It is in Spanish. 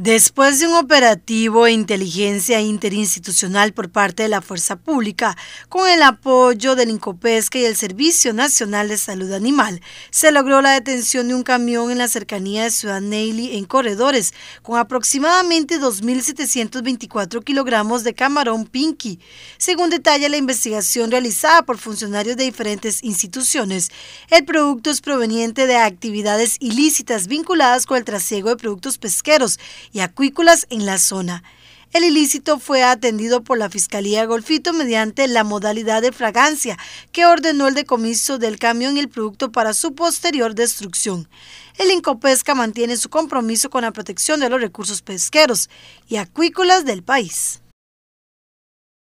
Después de un operativo de inteligencia interinstitucional por parte de la Fuerza Pública, con el apoyo del Incopesca y el Servicio Nacional de Salud Animal, se logró la detención de un camión en la cercanía de Ciudad Neily en corredores, con aproximadamente 2.724 kilogramos de camarón pinky. Según detalla la investigación realizada por funcionarios de diferentes instituciones, el producto es proveniente de actividades ilícitas vinculadas con el trasiego de productos pesqueros y acuícolas en la zona. El ilícito fue atendido por la Fiscalía Golfito mediante la modalidad de fragancia, que ordenó el decomiso del camión y el producto para su posterior destrucción. El Incopesca mantiene su compromiso con la protección de los recursos pesqueros y acuícolas del país.